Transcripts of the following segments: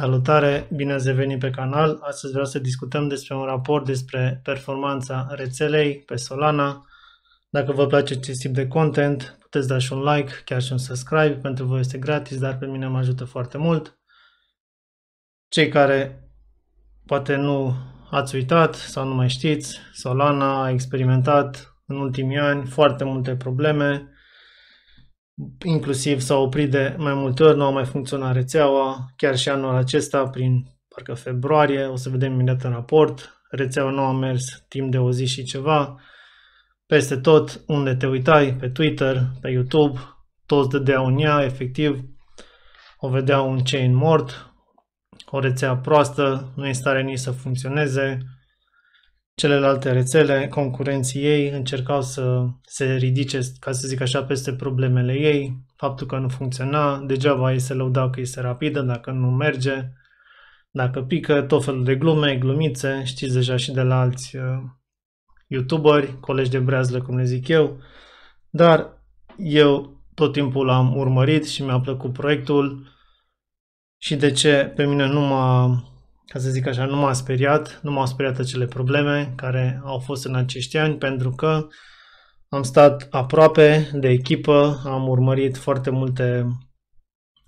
Salutare, bine ați revenit pe canal. Astăzi vreau să discutăm despre un raport despre performanța rețelei pe Solana. Dacă vă place acest tip de content, puteți da și un like, chiar și un subscribe. Pentru voi este gratis, dar pe mine mă ajută foarte mult. Cei care poate nu ați uitat sau nu mai știți, Solana a experimentat în ultimii ani foarte multe probleme inclusiv s-a oprit de mai multe ori, nu a mai funcționat rețeaua, chiar și anul acesta, prin parcă februarie, o să vedem imediat în raport, rețeaua nu a mers timp de o zi și ceva, peste tot unde te uitai, pe Twitter, pe YouTube, toți dădeau în ea, efectiv, o vedeau un chain mort, o rețea proastă, nu e în stare nici să funcționeze, celelalte rețele, concurenții ei încercau să se ridice, ca să zic așa, peste problemele ei, faptul că nu funcționa, degeaba ei se lăudau că este rapidă, dacă nu merge, dacă pică, tot felul de glume, glumițe, știți deja și de la alți uh, youtuberi, colegi de breazlă, cum le zic eu, dar eu tot timpul am urmărit și mi-a plăcut proiectul și de ce pe mine nu m-a ca să zic așa, nu m-a speriat, nu m-au speriat acele probleme care au fost în acești ani, pentru că am stat aproape de echipă, am urmărit foarte multe,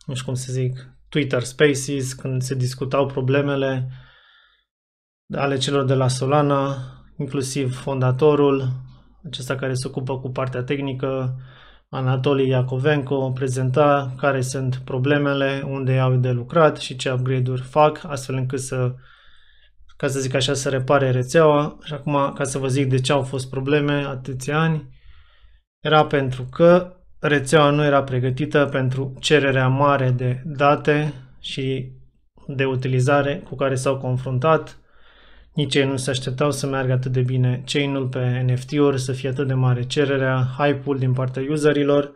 nu știu cum să zic, Twitter Spaces, când se discutau problemele ale celor de la Solana, inclusiv fondatorul, acesta care se ocupă cu partea tehnică, Anatolii Iacovenco prezenta care sunt problemele, unde au de lucrat și ce upgrade-uri fac, astfel încât să, ca să zic așa, să repare rețeaua. Și acum, ca să vă zic de ce au fost probleme atâția ani, era pentru că rețeaua nu era pregătită pentru cererea mare de date și de utilizare cu care s-au confruntat nici ei nu se așteptau să meargă atât de bine chain-ul pe NFT-uri, să fie atât de mare cererea, hype-ul din partea userilor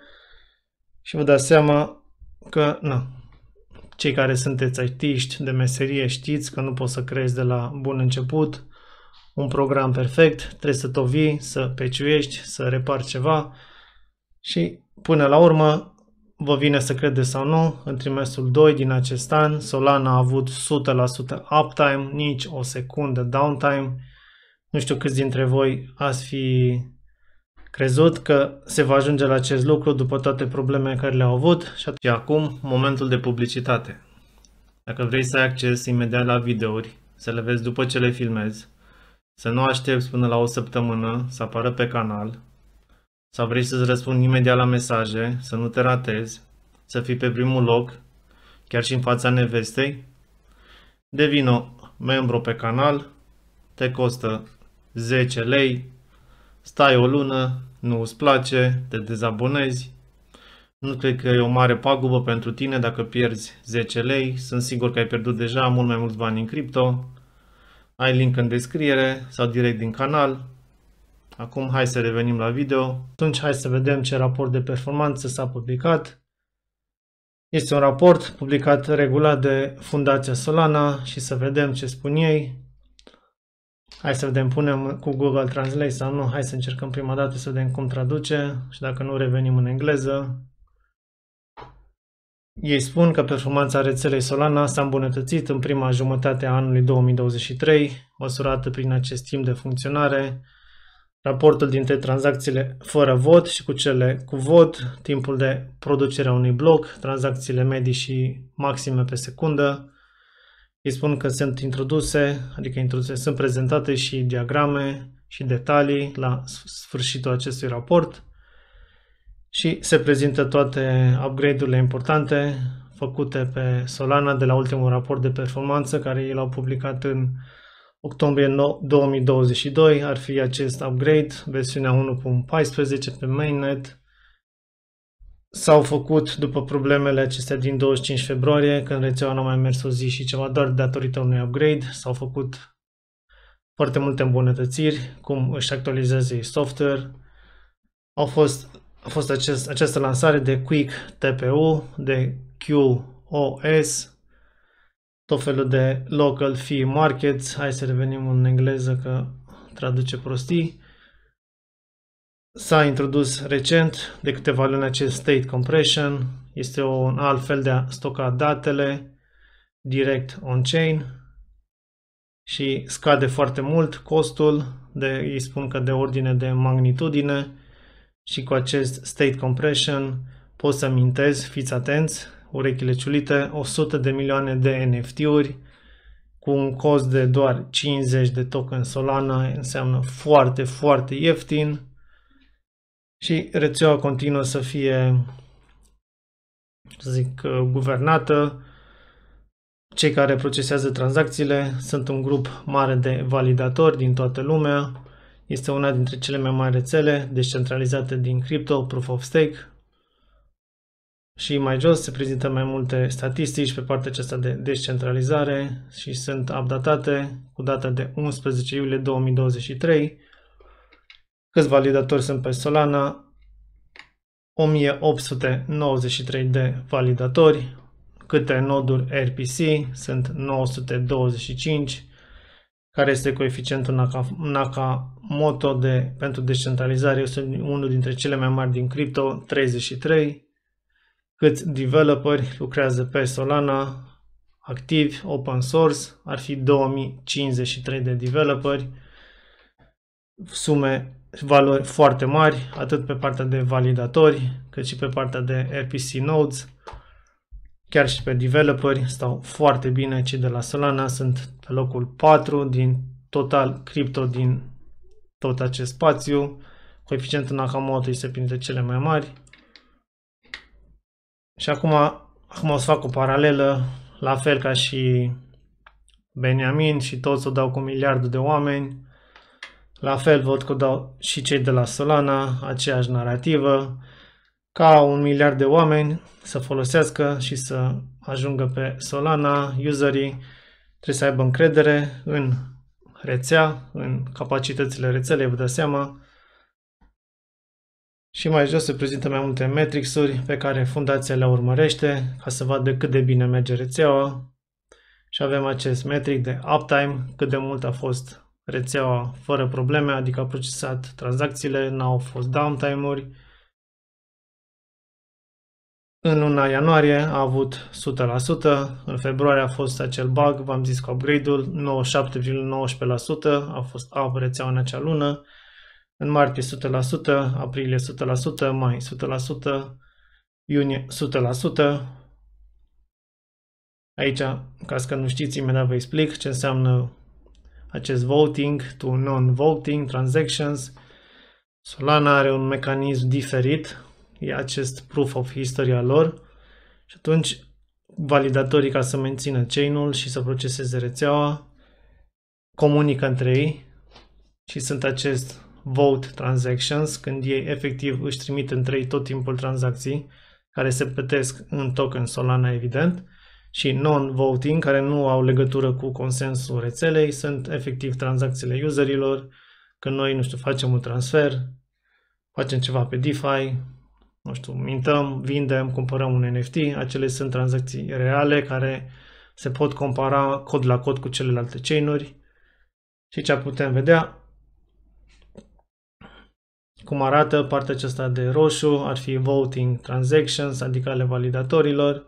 și vă dați seama că, na, cei care sunteți artiști de meserie știți că nu poți să creezi de la bun început un program perfect, trebuie să tovii, să peciuiești, să repar ceva și până la urmă vă vine să credeți sau nu, în trimestrul 2 din acest an Solana a avut 100% uptime, nici o secundă downtime. Nu știu câți dintre voi ați fi crezut că se va ajunge la acest lucru după toate problemele care le-au avut și acum momentul de publicitate. Dacă vrei să ai acces imediat la videouri, să le vezi după ce le filmezi, să nu aștepți până la o săptămână să apară pe canal, sau vrei să-ți răspund imediat la mesaje, să nu te ratezi, să fii pe primul loc, chiar și în fața nevestei, devină membru pe canal, te costă 10 lei, stai o lună, nu îți place, te dezabonezi. Nu cred că e o mare pagubă pentru tine dacă pierzi 10 lei, sunt sigur că ai pierdut deja mult mai mulți bani în cripto. Ai link în descriere sau direct din canal. Acum hai să revenim la video. Atunci hai să vedem ce raport de performanță s-a publicat. Este un raport publicat regulat de Fundația Solana și să vedem ce spun ei. Hai să vedem, punem cu Google Translate sau nu, hai să încercăm prima dată să vedem cum traduce și dacă nu revenim în engleză. Ei spun că performanța rețelei Solana s-a îmbunătățit în prima jumătate a anului 2023, măsurată prin acest timp de funcționare, raportul dintre tranzacțiile fără vot și cu cele cu vot, timpul de producere a unui bloc, tranzacțiile medii și maxime pe secundă. Îi spun că sunt introduse, adică introduse, sunt prezentate și diagrame și detalii la sfârșitul acestui raport și se prezintă toate upgrade-urile importante făcute pe Solana de la ultimul raport de performanță care l-au publicat în octombrie 2022 ar fi acest upgrade, versiunea 1.14 pe mainnet. S-au făcut după problemele acestea din 25 februarie, când rețeaua nu a mai mers o zi și ceva, doar datorită unui upgrade, s-au făcut foarte multe îmbunătățiri, cum își actualizează ei software. Au fost, a fost acest, această lansare de Quick TPU, de QoS, tot felul de local fee markets. Hai să revenim în engleză că traduce prostii. S-a introdus recent de câteva luni acest state compression. Este un alt fel de a stoca datele direct on-chain și scade foarte mult costul, de, îi spun că de ordine de magnitudine și cu acest state compression poți să mintezi, fiți atenți, urechile ciulite, 100 de milioane de NFT-uri cu un cost de doar 50 de token Solana, înseamnă foarte, foarte ieftin și rețeaua continuă să fie, să zic, uh, guvernată. Cei care procesează tranzacțiile sunt un grup mare de validatori din toată lumea. Este una dintre cele mai mari rețele descentralizate din crypto, Proof of Stake, și mai jos se prezintă mai multe statistici pe partea aceasta de descentralizare și sunt updatate cu data de 11 iulie 2023. Câți validatori sunt pe Solana? 1893 de validatori. Câte noduri RPC? Sunt 925. Care este coeficientul Naka, Nakamoto de, pentru descentralizare? Este unul dintre cele mai mari din cripto, 33 câți developeri lucrează pe Solana activ, open source, ar fi 2053 de developeri, sume, valori foarte mari, atât pe partea de validatori, cât și pe partea de RPC nodes, chiar și pe developeri stau foarte bine, cei de la Solana sunt pe locul 4 din total cripto din tot acest spațiu, coeficientul Nakamoto este printre cele mai mari, și acum, acum o să fac o paralelă, la fel ca și Benjamin și toți o dau cu miliardul de oameni. La fel văd că dau și cei de la Solana aceeași narrativă, ca un miliard de oameni să folosească și să ajungă pe Solana, userii trebuie să aibă încredere în rețea, în capacitățile rețelei, vă dați seama, și mai jos se prezintă mai multe metrixuri pe care fundația le urmărește ca să vadă cât de bine merge rețeaua. Și avem acest metric de uptime, cât de mult a fost rețeaua fără probleme, adică a procesat tranzacțiile, n-au fost downtime-uri. În luna ianuarie a avut 100%, în februarie a fost acel bug, v-am zis cu upgrade-ul, 97,19% a fost up rețeaua în acea lună, în martie 100%, aprilie 100%, mai 100%, iunie 100%. Aici, ca să nu știți, imediat vă explic ce înseamnă acest voting to non-voting transactions. Solana are un mecanism diferit, e acest proof of history al lor și atunci validatorii ca să mențină chain-ul și să proceseze rețeaua comunică între ei și sunt acest vote transactions, când ei efectiv își trimit între ei tot timpul tranzacții care se plătesc în token Solana, evident, și non-voting, care nu au legătură cu consensul rețelei, sunt efectiv tranzacțiile userilor, când noi, nu știu, facem un transfer, facem ceva pe DeFi, nu știu, mintăm, vindem, cumpărăm un NFT, acele sunt tranzacții reale care se pot compara cod la cod cu celelalte chain-uri. Și ce putem vedea, cum arată partea aceasta de roșu, ar fi voting transactions, adică ale validatorilor.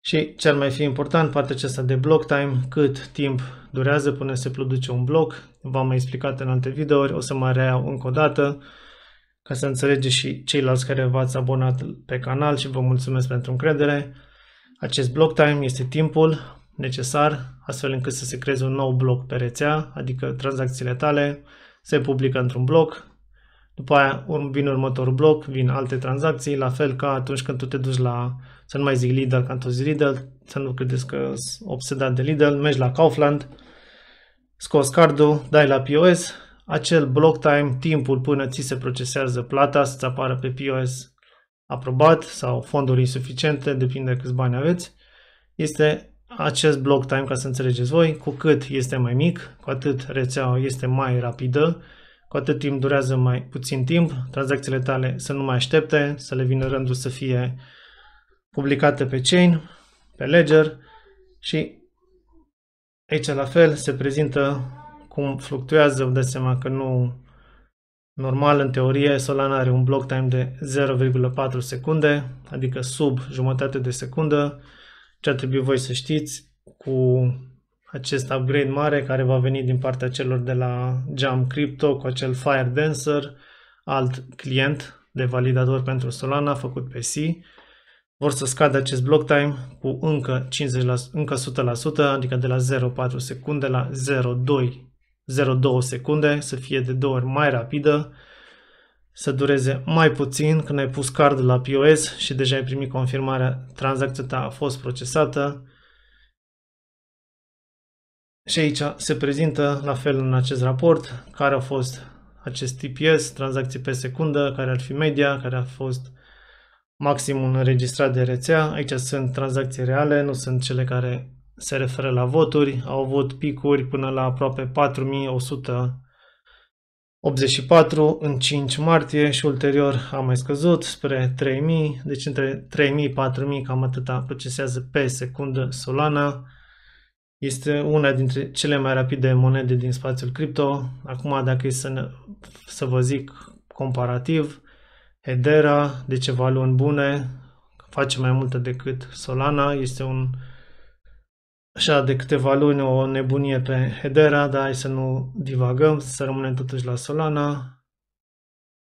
Și cel mai fi important, partea aceasta de block time, cât timp durează până se produce un bloc. V-am mai explicat în alte videouri, o să mai reiau încă o dată ca să înțelegeți și ceilalți care v-ați abonat pe canal și vă mulțumesc pentru încredere. Acest block time este timpul necesar astfel încât să se creeze un nou bloc pe rețea, adică tranzacțiile tale se publică într-un bloc, după aia vine următorul bloc, vin alte tranzacții, la fel ca atunci când tu te duci la, să nu mai zic Lidl, când tu zici Lidl, să nu credeți că sunt obsedat de Lidl, mergi la Kaufland, scos cardul, dai la POS, acel block time, timpul până ți se procesează plata, să-ți apară pe POS aprobat sau fonduri insuficiente, depinde câți bani aveți, este acest block time, ca să înțelegeți voi, cu cât este mai mic, cu atât rețeaua este mai rapidă, cu atât timp durează mai puțin timp, tranzacțiile tale să nu mai aștepte, să le vină rândul să fie publicate pe chain, pe ledger și aici la fel se prezintă cum fluctuează, vă dați seama că nu normal în teorie Solana are un block time de 0,4 secunde, adică sub jumătate de secundă, ce ar trebui voi să știți cu acest upgrade mare care va veni din partea celor de la Jam Crypto cu acel Fire Dancer, alt client de validator pentru Solana făcut pe C. Vor să scadă acest block time cu încă 50%, la, încă 100%, adică de la 0,4 secunde la 0,2 secunde, să fie de două ori mai rapidă, să dureze mai puțin când ai pus cardul la POS și deja ai primit confirmarea tranzacția ta a fost procesată, și aici se prezintă la fel în acest raport care a fost acest TPS, tranzacții pe secundă, care ar fi media, care a fost maximul înregistrat de rețea. Aici sunt tranzacții reale, nu sunt cele care se referă la voturi. Au avut picuri până la aproape 4184 în 5 martie și ulterior a mai scăzut spre 3000, deci între 3000-4000 cam atâta procesează pe secundă Solana. Este una dintre cele mai rapide monede din spațiul cripto. Acum, dacă e să, ne, să vă zic comparativ, Hedera, de ceva luni bune, face mai multă decât Solana. Este un așa de câteva luni o nebunie pe Hedera, dar hai să nu divagăm, să rămânem totuși la Solana.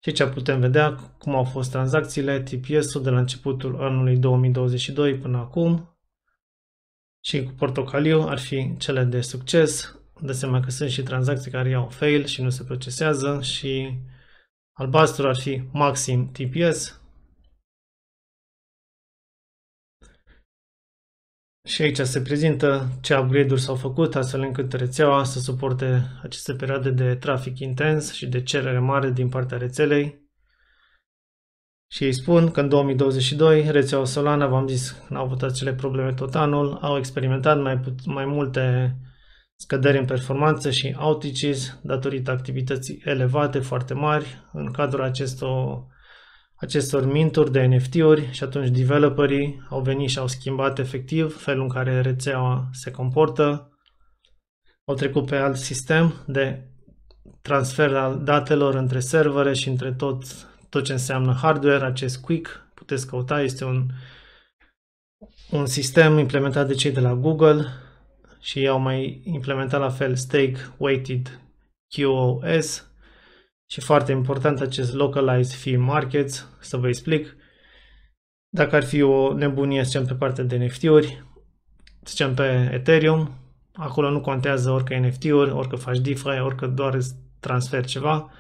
Și ce putem vedea, cum au fost tranzacțiile, TPS-ul de la începutul anului 2022 până acum, și cu portocaliu ar fi cele de succes. de seama că sunt și tranzacții care iau fail și nu se procesează și albastru ar fi maxim TPS. Și aici se prezintă ce upgrade-uri s-au făcut astfel încât rețeaua să suporte aceste perioade de trafic intens și de cerere mare din partea rețelei și ei spun că în 2022 rețeaua Solana, v-am zis, n-au avut acele probleme tot anul, au experimentat mai, mai multe scăderi în performanță și outages datorită activității elevate foarte mari în cadrul acestor, acestor minturi de NFT-uri și atunci developerii au venit și au schimbat efectiv felul în care rețeaua se comportă, au trecut pe alt sistem de transfer al datelor între servere și între tot tot ce înseamnă hardware, acest Quick, puteți căuta, este un, un sistem implementat de cei de la Google și ei au mai implementat la fel Stake Weighted QoS și foarte important acest Localized Fee Markets, să vă explic. Dacă ar fi o nebunie, să zicem, pe partea de NFT-uri, să zicem pe Ethereum, acolo nu contează orică NFT-uri, orică faci DeFi, orică doar transfer ceva,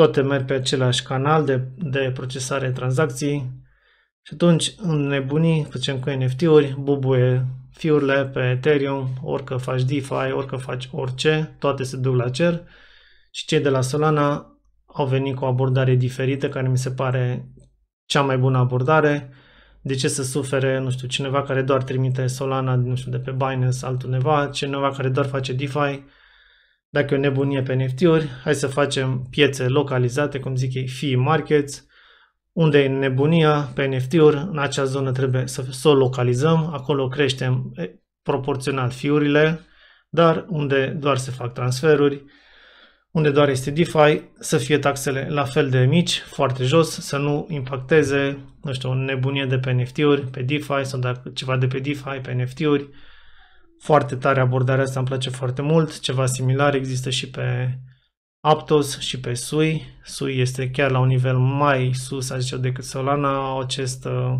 toate merg pe același canal de, de procesare tranzacții și atunci în nebunii facem cu NFT-uri, bubuie fiurile pe Ethereum, orică faci DeFi, orică faci orice, toate se duc la cer și cei de la Solana au venit cu o abordare diferită care mi se pare cea mai bună abordare. De ce să sufere, nu știu, cineva care doar trimite Solana, nu știu, de pe Binance, altundeva, cineva care doar face DeFi, dacă e o nebunie pe NFT-uri, hai să facem piețe localizate, cum zic ei, fee markets, unde e nebunia pe NFT-uri, în acea zonă trebuie să, să o localizăm, acolo creștem proporțional fiurile, dar unde doar se fac transferuri, unde doar este DeFi, să fie taxele la fel de mici, foarte jos, să nu impacteze, nu știu, o nebunie de pe NFT-uri, pe DeFi sau dacă ceva de pe DeFi, pe NFT-uri, foarte tare abordarea asta, îmi place foarte mult. Ceva similar există și pe Aptos și pe Sui. Sui este chiar la un nivel mai sus, aș zice, decât Solana. Au acest uh,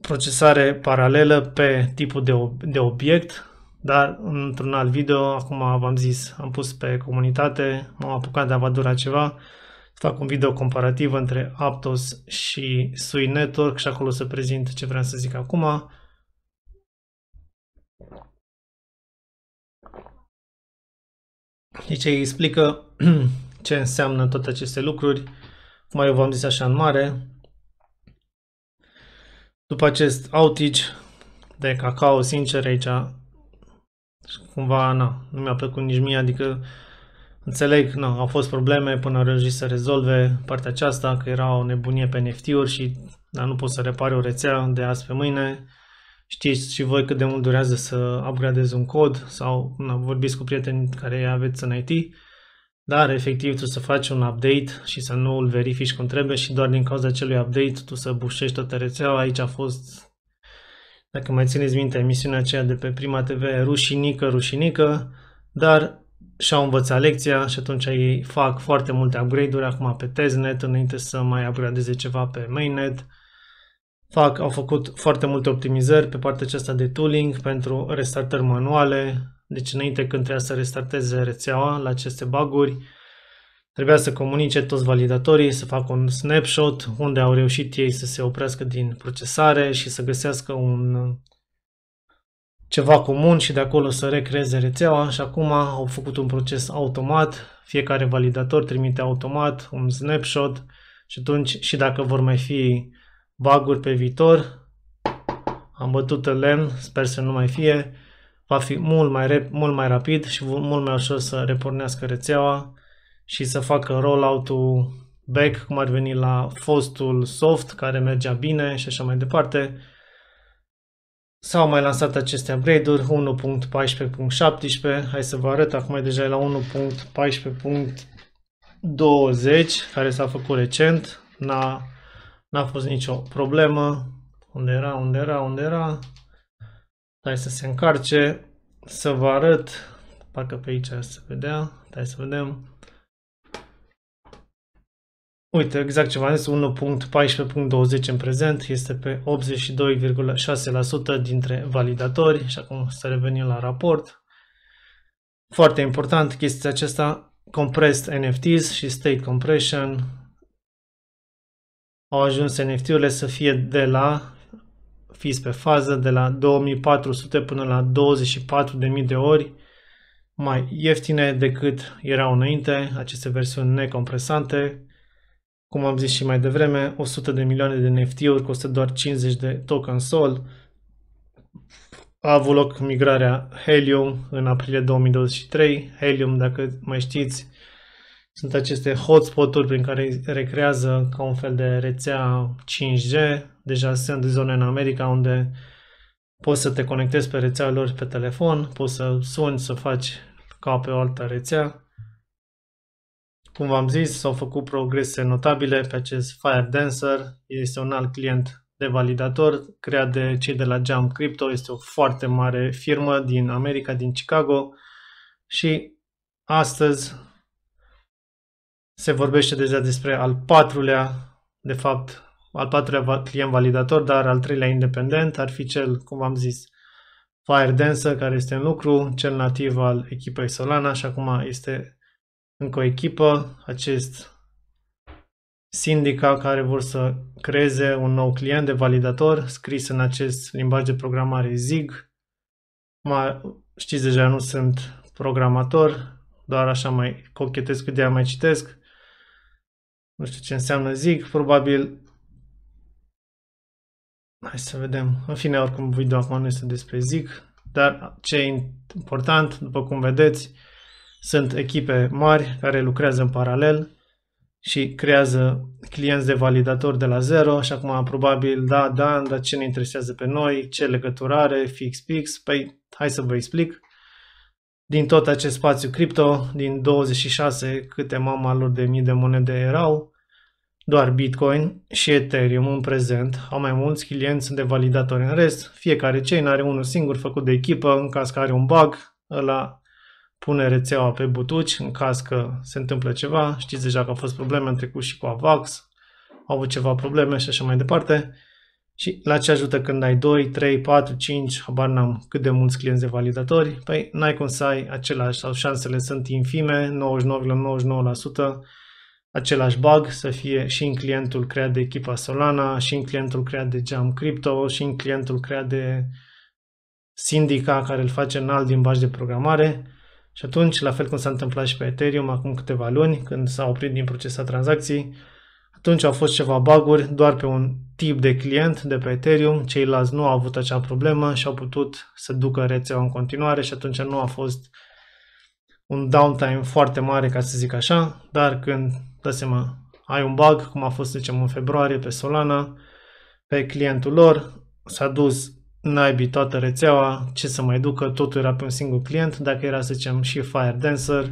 procesare paralelă pe tipul de, ob- de obiect, dar într-un alt video, acum v-am zis, am pus pe comunitate, m-am apucat de a vă dura ceva, fac un video comparativ între Aptos și Sui Network și acolo să prezint ce vreau să zic acum. Deci ei explică ce înseamnă toate aceste lucruri, cum eu v-am zis așa în mare. După acest outage de cacao, sincer aici, cumva na, nu mi-a plăcut nici mie, adică înțeleg, na, au fost probleme până a reușit să rezolve partea aceasta, că era o nebunie pe nft uri și dar nu pot să repare o rețea de azi pe mâine știți și voi cât de mult durează să upgradezi un cod sau na, vorbiți cu prieteni care aveți în IT, dar efectiv tu să faci un update și să nu îl verifici cum trebuie și doar din cauza acelui update tu să bușești toată rețeaua. Aici a fost, dacă mai țineți minte, emisiunea aceea de pe Prima TV, rușinică, rușinică, dar și-au învățat lecția și atunci ei fac foarte multe upgrade-uri acum pe testnet înainte să mai upgradeze ceva pe mainnet fac, au făcut foarte multe optimizări pe partea aceasta de tooling pentru restartări manuale, deci înainte când trebuia să restarteze rețeaua la aceste baguri, trebuia să comunice toți validatorii, să facă un snapshot unde au reușit ei să se oprească din procesare și să găsească un ceva comun și de acolo să recreeze rețeaua și acum au făcut un proces automat, fiecare validator trimite automat un snapshot și atunci și dacă vor mai fi baguri pe viitor. Am bătut în lemn, sper să nu mai fie. Va fi mult mai, rep- mult mai rapid și mult mai ușor să repornească rețeaua și să facă rollout-ul back, cum ar veni la fostul soft care mergea bine și așa mai departe. S-au mai lansat aceste upgrade-uri 1.14.17, hai să vă arăt, acum e deja la 1.14.20 care s-a făcut recent, n-a N-a fost nicio problemă. Unde era, unde era, unde era. Hai să se încarce. Să vă arăt. Parcă pe aici se vedea. Hai să vedem. Uite, exact ce v-am zis, 1.14.20 în prezent este pe 82,6% dintre validatori și acum să revenim la raport. Foarte important chestia aceasta, compressed NFTs și state compression, au ajuns NFT-urile să fie de la, fiți pe fază, de la 2400 până la 24.000 de ori mai ieftine decât erau înainte aceste versiuni necompresante. Cum am zis și mai devreme, 100 de milioane de NFT-uri costă doar 50 de token sol. A avut loc migrarea Helium în aprilie 2023. Helium, dacă mai știți, sunt aceste hotspot-uri prin care recrează ca un fel de rețea 5G. Deja sunt zone în America unde poți să te conectezi pe rețea lor pe telefon, poți să suni, să faci ca pe o altă rețea. Cum v-am zis, s-au făcut progrese notabile pe acest Fire Dancer. Este un alt client de validator creat de cei de la Jam Crypto. Este o foarte mare firmă din America, din Chicago. Și astăzi se vorbește deja despre al patrulea, de fapt, al patrulea client validator, dar al treilea independent ar fi cel, cum v-am zis, FireDancer, care este în lucru, cel nativ al echipei Solana și acum este încă o echipă, acest sindica care vor să creeze un nou client de validator scris în acest limbaj de programare ZIG. Ma, știți deja, nu sunt programator, doar așa mai cochetesc cât de mai citesc. Nu știu ce înseamnă zic, probabil... Hai să vedem. În fine, oricum, video acum nu este despre zic, dar ce e important, după cum vedeți, sunt echipe mari care lucrează în paralel și creează clienți de validatori de la zero și acum probabil, da, da dar ce ne interesează pe noi, ce legătură are, fix, fix, păi hai să vă explic. Din tot acest spațiu cripto, din 26 câte mama lor de mii de monede erau, doar Bitcoin și Ethereum în prezent au mai mulți clienți de validatori în rest, fiecare chain are unul singur făcut de echipă, în caz că are un bug, ăla pune rețeaua pe butuci, în caz că se întâmplă ceva, știți deja că au fost probleme în trecut și cu AVAX, au avut ceva probleme și așa mai departe. Și la ce ajută când ai 2, 3, 4, 5, habar n-am cât de mulți clienți de validatori? Păi n-ai cum să ai același sau șansele sunt infime, 99,99%, ,99 același bug să fie și în clientul creat de echipa Solana, și în clientul creat de Jam Crypto, și în clientul creat de sindica care îl face în alt limbaj de programare. Și atunci, la fel cum s-a întâmplat și pe Ethereum acum câteva luni, când s-a oprit din procesa tranzacții, atunci au fost ceva baguri doar pe un tip de client de pe Ethereum, ceilalți nu au avut acea problemă și au putut să ducă rețeaua în continuare și atunci nu a fost un downtime foarte mare, ca să zic așa, dar când dă seama, ai un bug, cum a fost, zicem, în februarie pe Solana, pe clientul lor, s-a dus naibii toată rețeaua, ce să mai ducă, totul era pe un singur client, dacă era, să zicem, și Fire Dancer,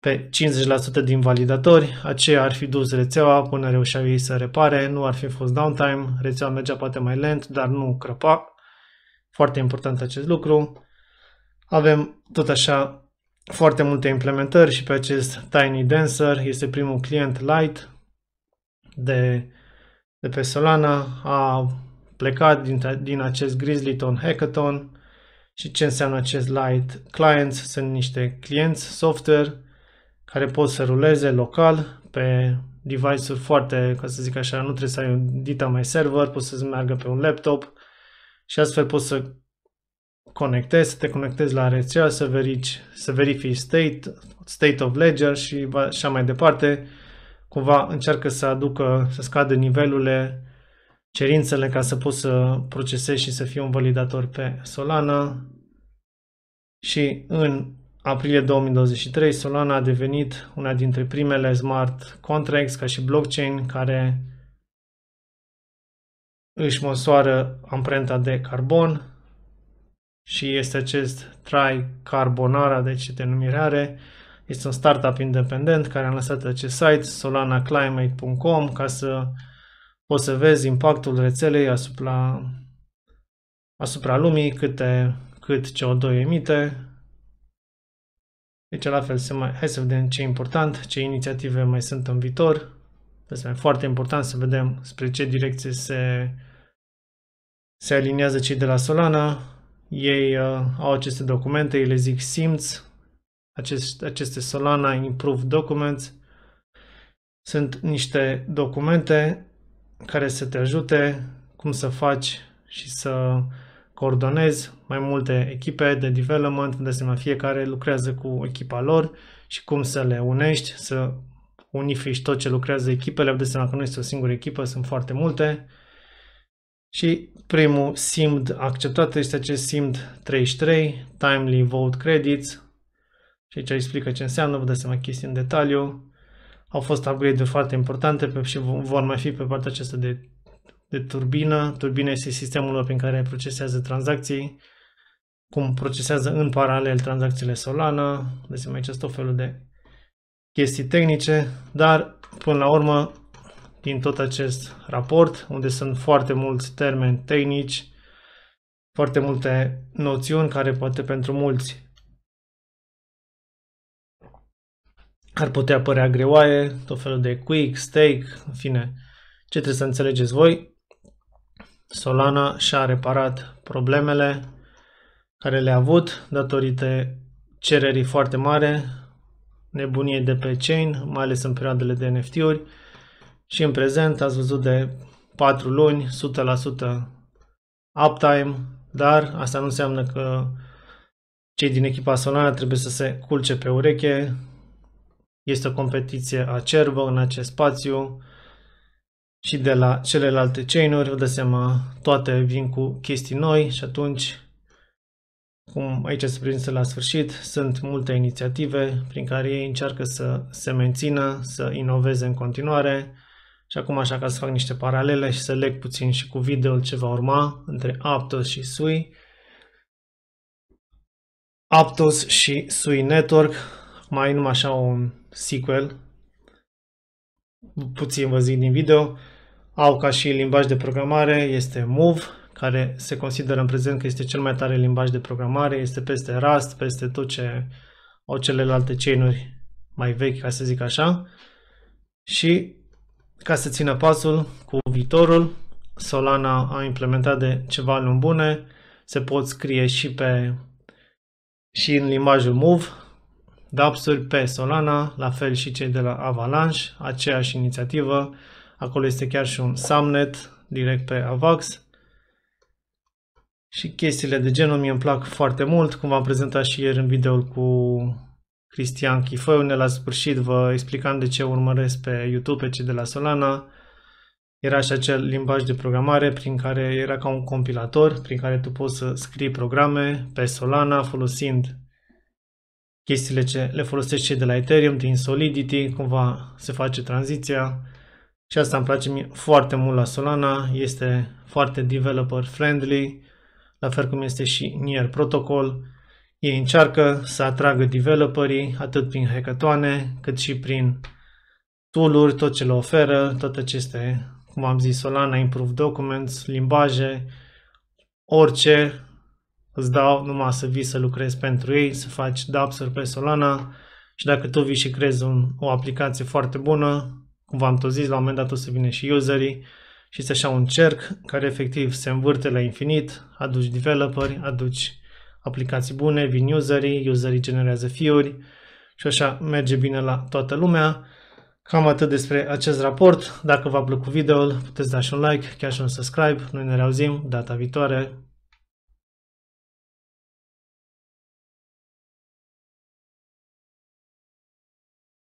pe 50% din validatori, aceia ar fi dus rețeaua până reușeau ei să repare, nu ar fi fost downtime, rețeaua mergea poate mai lent, dar nu crăpa. Foarte important acest lucru. Avem tot așa foarte multe implementări și pe acest Tiny Dancer este primul client light de, de pe Solana. A plecat din, din acest Grizzlyton Hackathon și ce înseamnă acest light clients? Sunt niște clienți software care pot să ruleze local pe device-uri foarte, ca să zic așa, nu trebuie să ai un dita mai server, poți să meargă pe un laptop și astfel poți să conectezi, să te conectezi la rețea, să, verici, să verifici state, state of ledger și așa mai departe. Cumva încearcă să aducă, să scadă nivelurile, cerințele ca să poți să procesezi și să fii un validator pe Solana. Și în aprilie 2023 Solana a devenit una dintre primele smart contracts ca și blockchain care își măsoară amprenta de carbon și este acest Try Carbonara deci denumire are. Este un startup independent care a lansat acest site solanaclimate.com ca să poți să vezi impactul rețelei asupra, asupra lumii, câte, cât CO2 emite. Deci la fel, se mai, hai să vedem ce e important, ce inițiative mai sunt în viitor. Este deci, foarte important să vedem spre ce direcție se, se aliniază cei de la Solana ei uh, au aceste documente, ei le zic SIMS, acest, aceste Solana Improved Documents. Sunt niște documente care să te ajute cum să faci și să coordonezi mai multe echipe de development, de asemenea fiecare lucrează cu echipa lor și cum să le unești, să unifici tot ce lucrează echipele, de seama că nu este o singură echipă, sunt foarte multe. Și primul SIMD acceptat este acest SIMD 33, Timely Vote Credits. Și aici explică ce înseamnă, vă dați seama chestii în detaliu. Au fost upgrade-uri foarte importante pe, și vor mai fi pe partea aceasta de, de turbină. Turbina este sistemul lor prin care procesează tranzacții, cum procesează în paralel tranzacțiile Solana. Vă dați seama aici tot felul de chestii tehnice, dar până la urmă din tot acest raport, unde sunt foarte mulți termeni tehnici, foarte multe noțiuni care poate pentru mulți ar putea părea greoaie, tot felul de quick, stake, în fine, ce trebuie să înțelegeți voi. Solana și-a reparat problemele care le-a avut datorită cererii foarte mare, nebunie de pe chain, mai ales în perioadele de NFT-uri, și în prezent ați văzut de 4 luni, 100% uptime, dar asta nu înseamnă că cei din echipa Solana trebuie să se culce pe ureche. Este o competiție acerbă în acest spațiu și de la celelalte chain-uri, vă dați seama, toate vin cu chestii noi și atunci, cum aici se prinsă la sfârșit, sunt multe inițiative prin care ei încearcă să se mențină, să inoveze în continuare, și acum așa ca să fac niște paralele și să leg puțin și cu videoul ce va urma între Aptos și Sui. Aptos și Sui Network, mai numai așa un sequel, puțin vă zic din video, au ca și limbaj de programare, este Move, care se consideră în prezent că este cel mai tare limbaj de programare, este peste Rust, peste tot ce au celelalte chainuri mai vechi, ca să zic așa. Și ca să țină pasul cu viitorul. Solana a implementat de ceva luni bune, se pot scrie și pe și în limbajul Move, dapsuri pe Solana, la fel și cei de la Avalanche, aceeași inițiativă. Acolo este chiar și un SamNet direct pe AVAX. Și chestiile de genul mi îmi plac foarte mult, cum v-am prezentat și ieri în videoul cu Cristian Chifoiu. Ne la sfârșit vă explicam de ce urmăresc pe YouTube pe cei de la Solana. Era și acel limbaj de programare prin care era ca un compilator prin care tu poți să scrii programe pe Solana folosind chestiile ce le folosești cei de la Ethereum din Solidity, cumva se face tranziția și asta îmi place foarte mult la Solana, este foarte developer friendly, la fel cum este și Nier Protocol. Ei încearcă să atragă developerii atât prin hackatoane cât și prin tooluri, tot ce le oferă, toate aceste, eh? cum am zis, Solana, Improved Documents, limbaje, orice îți dau numai să vii să lucrezi pentru ei, să faci dapps pe Solana și dacă tu vii și crezi un, o aplicație foarte bună, cum v-am tot zis, la un moment dat o să vină și userii și este așa un cerc care efectiv se învârte la infinit, aduci developeri, aduci aplicații bune, vin userii, userii generează fiuri și așa merge bine la toată lumea. Cam atât despre acest raport. Dacă v-a plăcut videoul, puteți da și un like, chiar și un subscribe. Noi ne reauzim data viitoare.